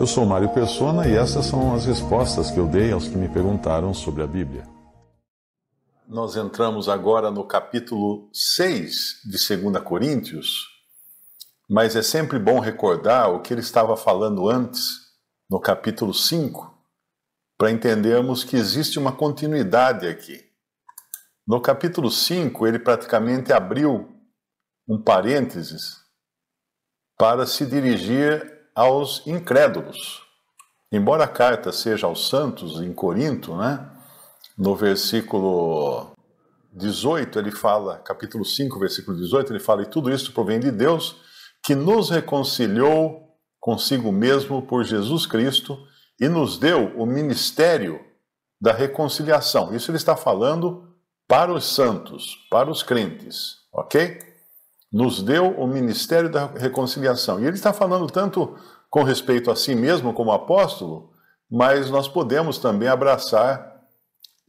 Eu sou Mário Persona e essas são as respostas que eu dei aos que me perguntaram sobre a Bíblia. Nós entramos agora no capítulo 6 de 2 Coríntios, mas é sempre bom recordar o que ele estava falando antes, no capítulo 5, para entendermos que existe uma continuidade aqui. No capítulo 5, ele praticamente abriu um parênteses para se dirigir aos incrédulos. Embora a carta seja aos santos em Corinto, né? No versículo 18, ele fala, capítulo 5, versículo 18, ele fala: E tudo isso provém de Deus, que nos reconciliou consigo mesmo por Jesus Cristo e nos deu o ministério da reconciliação. Isso ele está falando para os santos, para os crentes, ok? nos deu o ministério da reconciliação. E ele está falando tanto com respeito a si mesmo como apóstolo, mas nós podemos também abraçar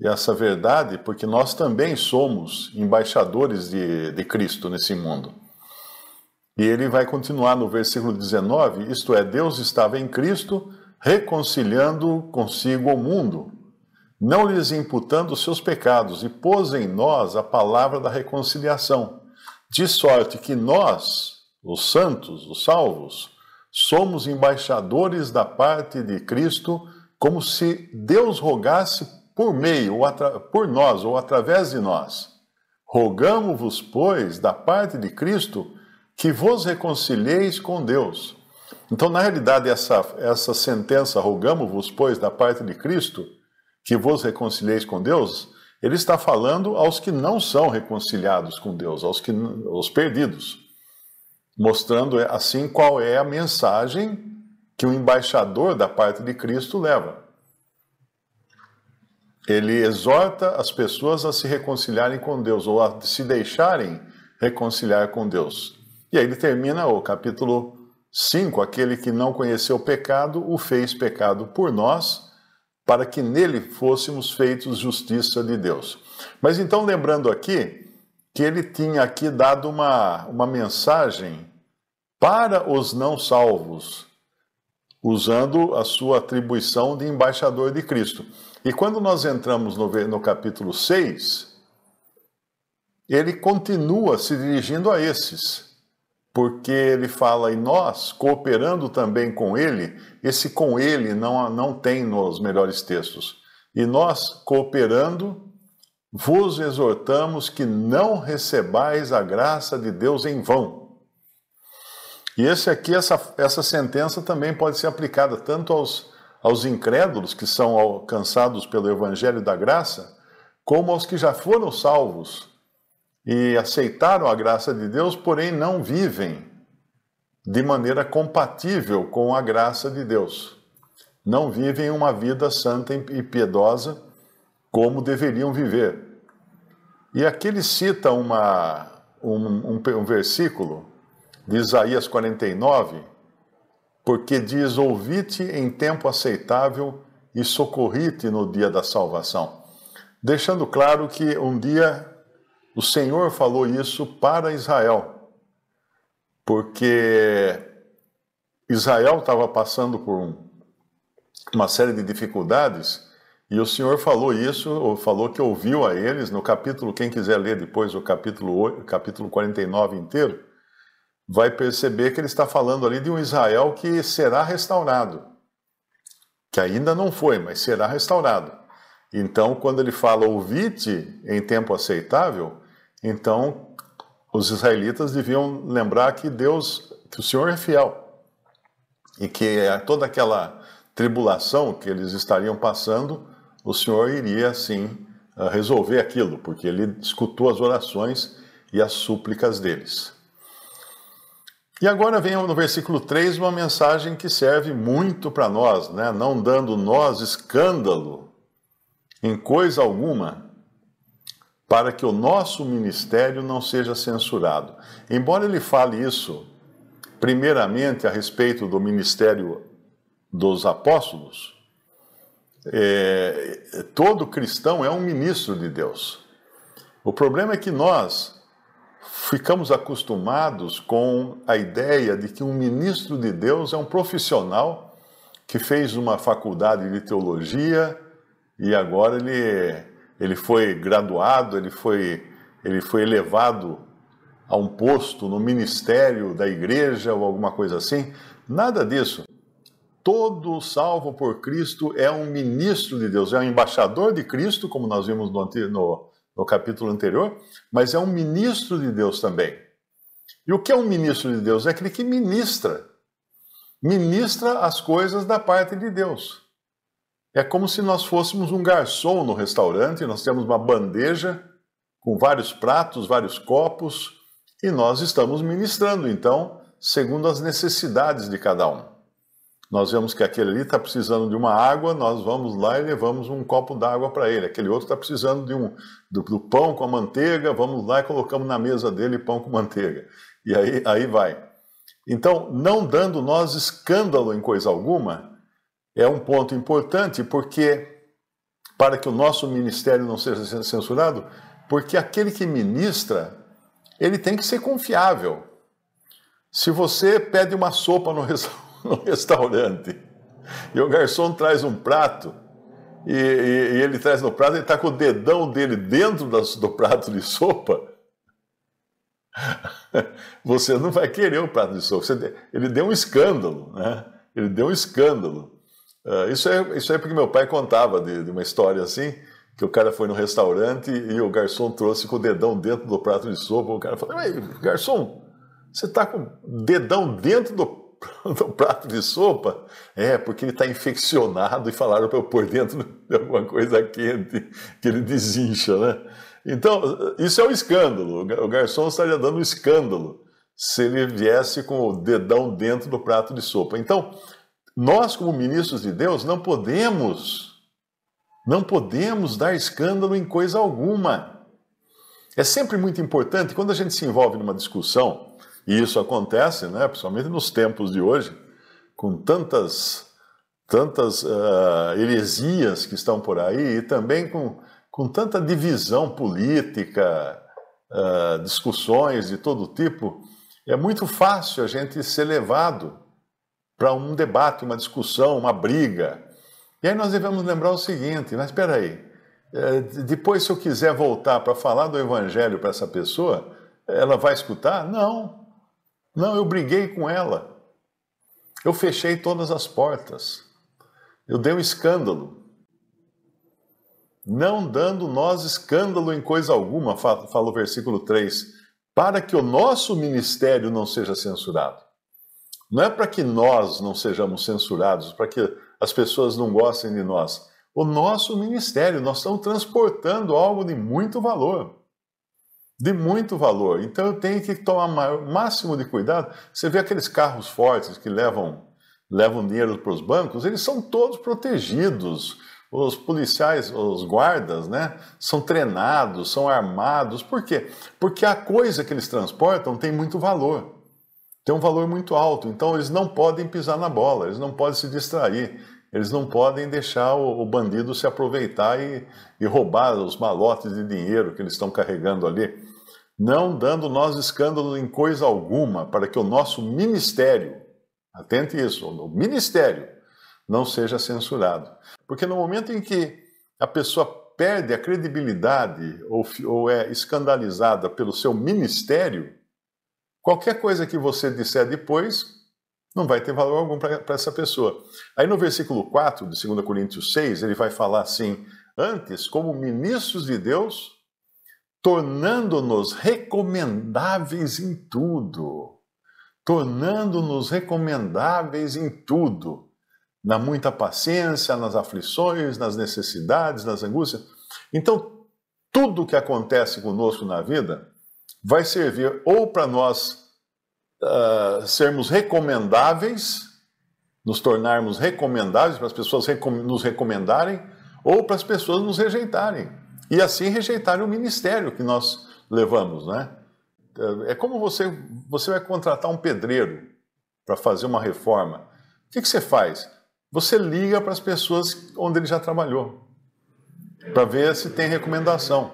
essa verdade, porque nós também somos embaixadores de, de Cristo nesse mundo. E ele vai continuar no versículo 19: isto é, Deus estava em Cristo reconciliando consigo o mundo, não lhes imputando seus pecados, e pôs em nós a palavra da reconciliação. De sorte que nós, os santos, os salvos, somos embaixadores da parte de Cristo, como se Deus rogasse por meio, por nós ou através de nós. Rogamos-vos, pois, da parte de Cristo, que vos reconcilieis com Deus. Então, na realidade, essa, essa sentença, rogamos-vos, pois, da parte de Cristo, que vos reconcilieis com Deus, ele está falando aos que não são reconciliados com Deus, aos, que, aos perdidos, mostrando é, assim qual é a mensagem que o embaixador da parte de Cristo leva. Ele exorta as pessoas a se reconciliarem com Deus ou a se deixarem reconciliar com Deus. E aí ele termina o capítulo 5: aquele que não conheceu o pecado o fez pecado por nós para que nele fôssemos feitos justiça de Deus. Mas então, lembrando aqui que ele tinha aqui dado uma, uma mensagem para os não salvos, usando a sua atribuição de embaixador de Cristo. E quando nós entramos no, no capítulo 6, ele continua se dirigindo a esses porque ele fala, e nós, cooperando também com ele, esse com ele não, não tem nos melhores textos. E nós, cooperando, vos exortamos que não recebais a graça de Deus em vão. E esse aqui, essa, essa sentença também pode ser aplicada tanto aos, aos incrédulos que são alcançados pelo Evangelho da Graça, como aos que já foram salvos e aceitaram a graça de Deus, porém não vivem de maneira compatível com a graça de Deus. Não vivem uma vida santa e piedosa como deveriam viver. E aqui ele cita uma, um, um, um versículo de Isaías 49, porque diz: Ouvi-te em tempo aceitável e socorri-te no dia da salvação. Deixando claro que um dia o Senhor falou isso para Israel, porque Israel estava passando por uma série de dificuldades e o Senhor falou isso, ou falou que ouviu a eles no capítulo, quem quiser ler depois o capítulo capítulo 49 inteiro, vai perceber que ele está falando ali de um Israel que será restaurado, que ainda não foi, mas será restaurado. Então, quando ele fala ouvite em tempo aceitável, então, os israelitas deviam lembrar que Deus, que o Senhor é fiel e que toda aquela tribulação que eles estariam passando, o Senhor iria sim eh, resolver aquilo, porque ele escutou as orações e as súplicas deles. E agora vem no versículo 3 uma mensagem que serve muito para nós, né? não dando nós escândalo em coisa alguma, para que o nosso ministério não seja censurado. Embora ele fale isso, primeiramente, a respeito do ministério dos apóstolos, é, todo cristão é um ministro de Deus. O problema é que nós ficamos acostumados com a ideia de que um ministro de Deus é um profissional que fez uma faculdade de teologia e agora ele é ele foi graduado, ele foi, ele foi elevado a um posto no ministério da igreja ou alguma coisa assim. Nada disso. Todo salvo por Cristo é um ministro de Deus, é um embaixador de Cristo, como nós vimos no, no, no capítulo anterior, mas é um ministro de Deus também. E o que é um ministro de Deus? É aquele que ministra. Ministra as coisas da parte de Deus. É como se nós fôssemos um garçom no restaurante, nós temos uma bandeja com vários pratos, vários copos, e nós estamos ministrando, então, segundo as necessidades de cada um. Nós vemos que aquele ali está precisando de uma água, nós vamos lá e levamos um copo d'água para ele. Aquele outro está precisando de um do, do, pão com a manteiga, vamos lá e colocamos na mesa dele pão com manteiga. E aí, aí vai. Então, não dando nós escândalo em coisa alguma, é um ponto importante porque para que o nosso ministério não seja censurado, porque aquele que ministra, ele tem que ser confiável. Se você pede uma sopa no, restaurante e o garçom traz um prato e, e, e ele traz no prato, ele está com o dedão dele dentro das, do prato de sopa, você não vai querer o prato de sopa. Você, ele deu um escândalo, né? Ele deu um escândalo. Uh, isso, é, isso é porque meu pai contava de, de, uma história assim, que o cara foi no restaurante e o garçom trouxe com o dedão dentro do prato de sopa. O cara falou, garçom, você está com o dedão dentro do do prato de sopa? É, porque ele está infeccionado e falaram para eu pôr dentro de alguma coisa quente, que ele desincha, né? Então, isso é um escândalo. O garçom estaria dando um escândalo se ele viesse com o dedão dentro do prato de sopa. Então, nós, como ministros de Deus, não podemos, não podemos dar escândalo em coisa alguma. É sempre muito importante, quando a gente se envolve numa discussão, e isso acontece, né, principalmente nos tempos de hoje, com tantas, tantas uh, heresias que estão por aí, e também com, com tanta divisão política, uh, discussões de todo tipo, é muito fácil a gente ser levado para um debate, uma discussão, uma briga. E aí nós devemos lembrar o seguinte: mas espera aí, é, depois se eu quiser voltar para falar do evangelho para essa pessoa, ela vai escutar? Não, não, eu briguei com ela, eu fechei todas as portas, eu dei um escândalo. Não dando nós escândalo em coisa alguma, fala o versículo 3, para que o nosso ministério não seja censurado. Não é para que nós não sejamos censurados, para que as pessoas não gostem de nós. O nosso ministério, nós estamos transportando algo de muito valor. De muito valor. Então eu tenho que tomar o máximo de cuidado. Você vê aqueles carros fortes que levam, levam dinheiro para os bancos, eles são todos protegidos os policiais, os guardas, né, são treinados, são armados. Por quê? Porque a coisa que eles transportam tem muito valor tem um valor muito alto. Então eles não podem pisar na bola, eles não podem se distrair, eles não podem deixar o, o bandido se aproveitar e, e roubar os malotes de dinheiro que eles estão carregando ali. Não dando nós escândalo em coisa alguma, para que o nosso ministério, atente isso, o ministério, não seja censurado. Porque no momento em que a pessoa perde a credibilidade ou, ou é escandalizada pelo seu ministério, Qualquer coisa que você disser depois não vai ter valor algum para essa pessoa. Aí no versículo 4 de 2 Coríntios 6, ele vai falar assim: Antes, como ministros de Deus, tornando-nos recomendáveis em tudo. Tornando-nos recomendáveis em tudo. Na muita paciência, nas aflições, nas necessidades, nas angústias. Então, tudo que acontece conosco na vida vai servir ou para nós uh, sermos recomendáveis, nos tornarmos recomendáveis, para as pessoas recom nos recomendarem, ou para as pessoas nos rejeitarem. E assim rejeitarem o ministério que nós levamos, né? É, é como você, você vai contratar um pedreiro para fazer uma reforma. O que, que você faz? Você liga para as pessoas onde ele já trabalhou, para ver se tem recomendação,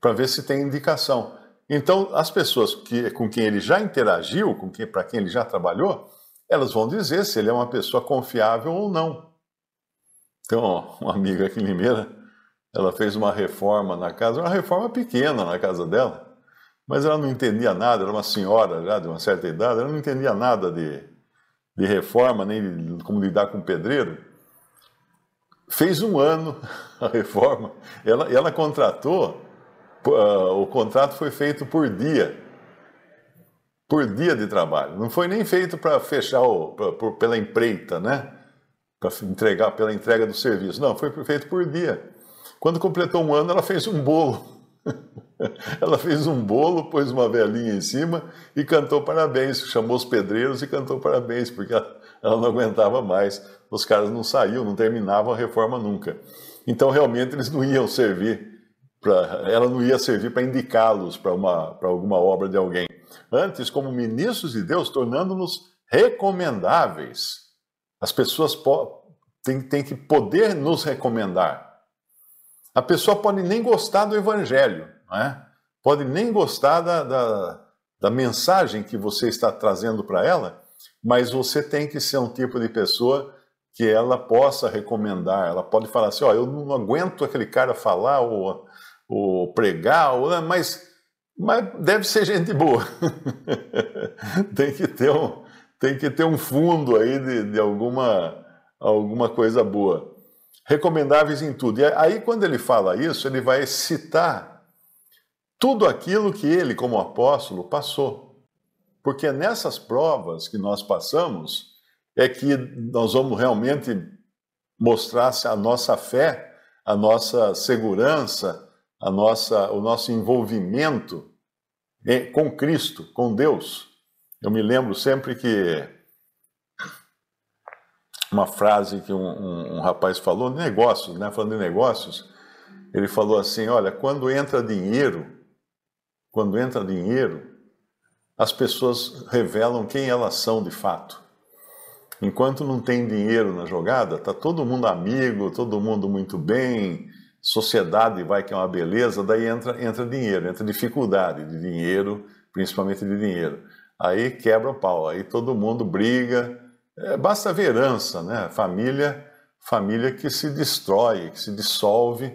para ver se tem indicação. Então, as pessoas que, com quem ele já interagiu, com quem, para quem ele já trabalhou, elas vão dizer se ele é uma pessoa confiável ou não. Então, uma amiga aqui em Limeira, ela fez uma reforma na casa, uma reforma pequena na casa dela, mas ela não entendia nada, era uma senhora já de uma certa idade, ela não entendia nada de, de reforma, nem de como lidar com pedreiro. Fez um ano a reforma, ela, ela contratou uh, o contrato foi feito por dia. Por dia de trabalho. Não foi nem feito para fechar o, pra, por, pela empreita, né? Para entregar pela entrega do serviço. Não, foi feito por dia. Quando completou um ano, ela fez um bolo. ela fez um bolo, pôs uma velhinha em cima e cantou parabéns. Chamou os pedreiros e cantou parabéns, porque ela, ela não aguentava mais. Os caras não saíam, não terminavam a reforma nunca. Então, realmente, eles não iam servir pra, ela não ia servir para indicá-los para alguma obra de alguém. Antes, como ministros de Deus, tornando-nos recomendáveis. As pessoas têm, tem que poder nos recomendar. A pessoa pode nem gostar do evangelho, não é? pode nem gostar da, da, da mensagem que você está trazendo para ela, mas você tem que ser um tipo de pessoa que ela possa recomendar. Ela pode falar assim: ó, oh, eu não aguento aquele cara falar, ou ou pregar, ou, mas, mas deve ser gente boa. tem, que ter um, tem que ter um fundo aí de, de alguma, alguma coisa boa. Recomendáveis em tudo. E aí, quando ele fala isso, ele vai citar tudo aquilo que ele, como apóstolo, passou. Porque nessas provas que nós passamos, é que nós vamos realmente mostrar a nossa fé, a nossa segurança, a nossa, o nosso envolvimento né, com Cristo, com Deus. Eu me lembro sempre que uma frase que um, um, um rapaz falou, negócios, né? Falando de negócios, ele falou assim: olha, quando entra dinheiro, quando entra dinheiro, as pessoas revelam quem elas são de fato. Enquanto não tem dinheiro na jogada, tá todo mundo amigo, todo mundo muito bem, sociedade vai que é uma beleza, daí entra, entra dinheiro, entra dificuldade de dinheiro, principalmente de dinheiro. Aí quebra o pau, aí todo mundo briga. É, basta ver herança, né? Família, família que se destrói, que se dissolve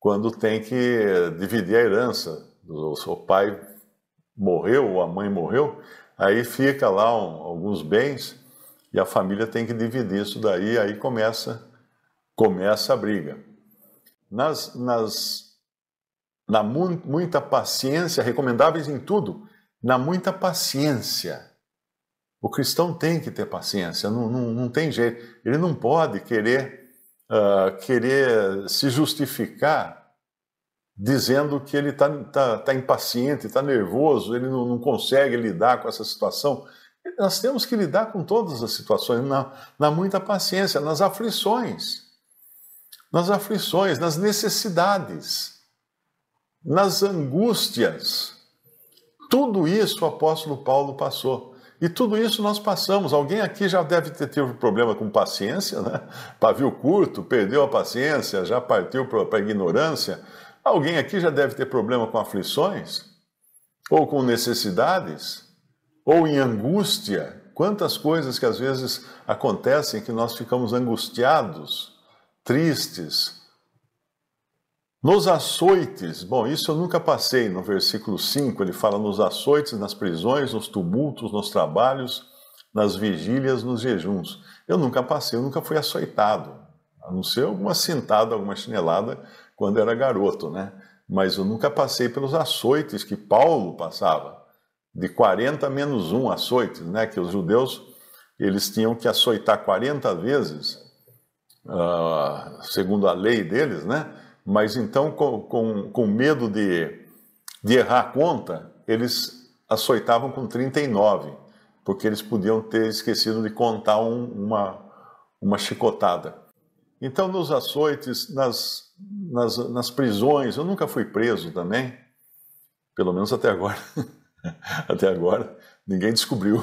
quando tem que dividir a herança. O seu pai morreu ou a mãe morreu, aí fica lá um, alguns bens e a família tem que dividir isso daí, aí começa começa a briga nas, nas, na mu muita paciência, recomendáveis em tudo, na muita paciência. O cristão tem que ter paciência, não, não, não tem jeito. Ele não pode querer, uh, querer se justificar dizendo que ele está tá, tá impaciente, está nervoso, ele não, não, consegue lidar com essa situação. Nós temos que lidar com todas as situações, na, na muita paciência, nas aflições nas aflições, nas necessidades, nas angústias. Tudo isso o apóstolo Paulo passou. E tudo isso nós passamos. Alguém aqui já deve ter tido problema com paciência, né? Pavio curto, perdeu a paciência, já partiu para a ignorância. Alguém aqui já deve ter problema com aflições, ou com necessidades, ou em angústia. Quantas coisas que às vezes acontecem que nós ficamos angustiados tristes, nos açoites, bom, isso eu nunca passei no versículo 5, ele fala nos açoites, nas prisões, nos tumultos, nos trabalhos, nas vigílias, nos jejuns. Eu nunca passei, eu nunca fui açoitado, a não ser alguma sentada alguma chinelada quando era garoto, né? Mas eu nunca passei pelos açoites que Paulo passava, de 40 menos um açoites, né? Que os judeus, eles tinham que açoitar 40 vezes uh, segundo a lei deles, né? Mas então, com, com, com medo de, de errar a conta, eles açoitavam com 39, porque eles podiam ter esquecido de contar um, uma, uma chicotada. Então, nos açoites, nas, nas, nas prisões, eu nunca fui preso também, pelo menos até agora. até agora, Ninguém descobriu.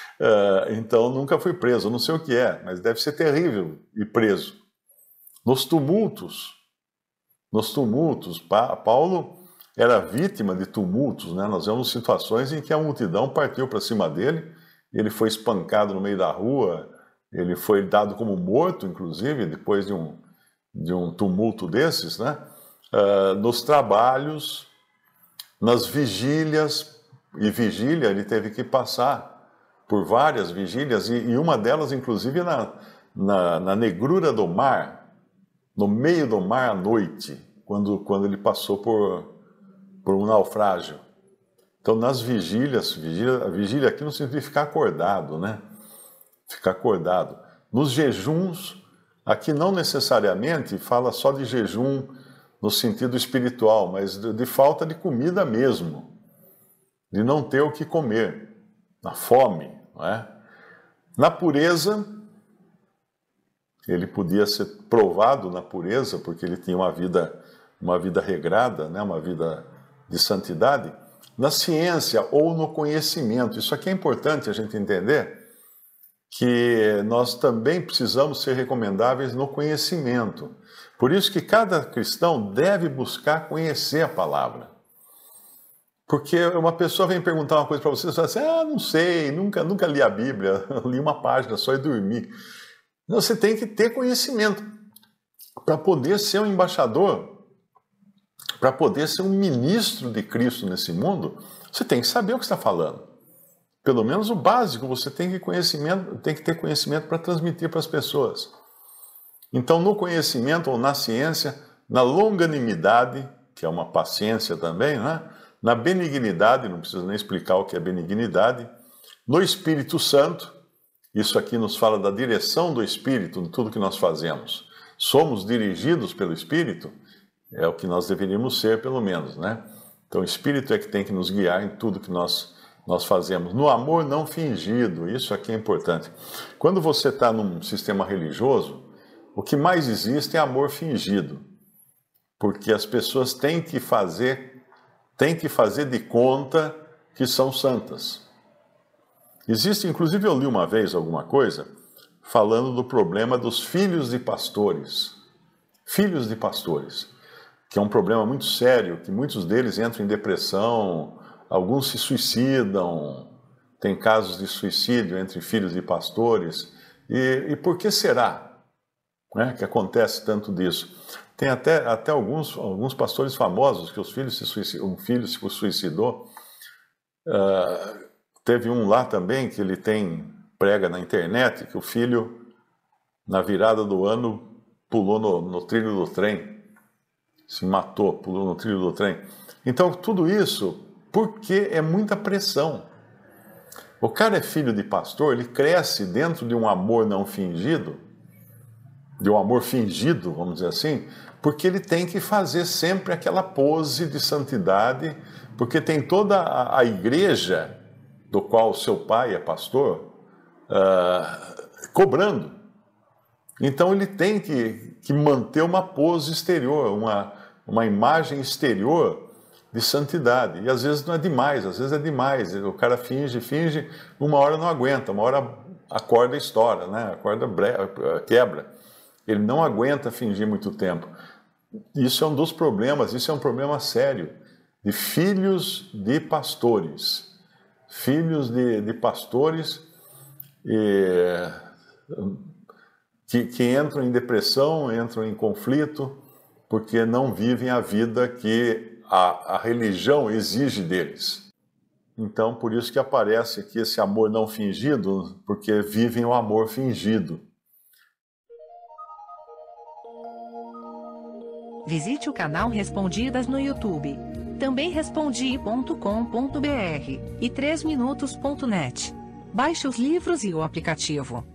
Eh, então nunca fui preso. não sei o que é, mas deve ser terrível ir preso. Nos tumultos, nos tumultos, Paulo era vítima de tumultos, né? Nós vemos situações em que a multidão partiu para cima dele, ele foi espancado no meio da rua, ele foi dado como morto, inclusive, depois de um, de um tumulto desses, né? Uh, nos trabalhos, nas vigílias, e vigília, ele teve que passar por várias vigílias, e, e uma delas, inclusive, na, na, na, negrura do mar, no meio do mar à noite, quando, quando ele passou por, por um naufrágio. Então, nas vigílias, vigília, vigília aqui não significa ficar acordado, né? Ficar acordado. Nos jejuns, aqui não necessariamente fala só de jejum no sentido espiritual, mas de, de falta de comida mesmo de não ter o que comer, na fome, não é? Na pureza, ele podia ser provado na pureza, porque ele tinha uma vida, uma vida regrada, né? uma vida de santidade, na ciência ou no conhecimento. Isso aqui é importante a gente entender que nós também precisamos ser recomendáveis no conhecimento. Por isso que cada cristão deve buscar conhecer a palavra. Porque uma pessoa vem perguntar uma coisa para você, você fala assim: ah, não sei, nunca, nunca li a Bíblia, li uma página só e dormi. você tem que ter conhecimento para poder ser um embaixador, para poder ser um ministro de Cristo nesse mundo. Você tem que saber o que está falando. Pelo menos o básico, você tem que, conhecimento, tem que ter conhecimento para transmitir para as pessoas. Então, no conhecimento ou na ciência, na longanimidade, que é uma paciência também, é? na benignidade, não preciso nem explicar o que é benignidade, no Espírito Santo, isso aqui nos fala da direção do Espírito em tudo que nós fazemos. Somos dirigidos pelo Espírito, é o que nós deveríamos ser, pelo menos, né? Então, o Espírito é que tem que nos guiar em tudo que nós, nós fazemos. No amor não fingido, isso aqui é importante. Quando você está num sistema religioso, o que mais existe é amor fingido, porque as pessoas têm que fazer têm que fazer de conta que são santas. Existe, inclusive, eu li uma vez alguma coisa falando do problema dos filhos de pastores. Filhos de pastores, que é um problema muito sério, que muitos deles entram em depressão, alguns se suicidam, tem casos de suicídio entre filhos de pastores. E, e por que será né, que acontece tanto disso? Tem até, até alguns, alguns pastores famosos que os filhos se suicidou, um filho se suicidou. Uh, teve um lá também que ele tem prega na internet que o filho, na virada do ano, pulou no, no trilho do trem. Se matou, pulou no trilho do trem. Então, tudo isso porque é muita pressão. O cara é filho de pastor, ele cresce dentro de um amor não fingido de um amor fingido, vamos dizer assim, porque ele tem que fazer sempre aquela pose de santidade, porque tem toda a, a igreja, do qual seu pai é pastor, uh, cobrando. Então ele tem que, que manter uma pose exterior, uma, uma imagem exterior de santidade. E às vezes não é demais, às vezes é demais. O cara finge, finge, uma hora não aguenta, uma hora a corda estoura, né? a corda quebra. Ele não aguenta fingir muito tempo. Isso é um dos problemas, isso é um problema sério. De filhos de pastores. Filhos de, de pastores e, eh, que, que entram em depressão, entram em conflito, porque não vivem a vida que a, a religião exige deles. Então, por isso que aparece aqui esse amor não fingido, porque vivem o amor fingido. Visite o canal Respondidas no YouTube. Também respondi.com.br e 3minutos.net. Baixe os livros e o aplicativo.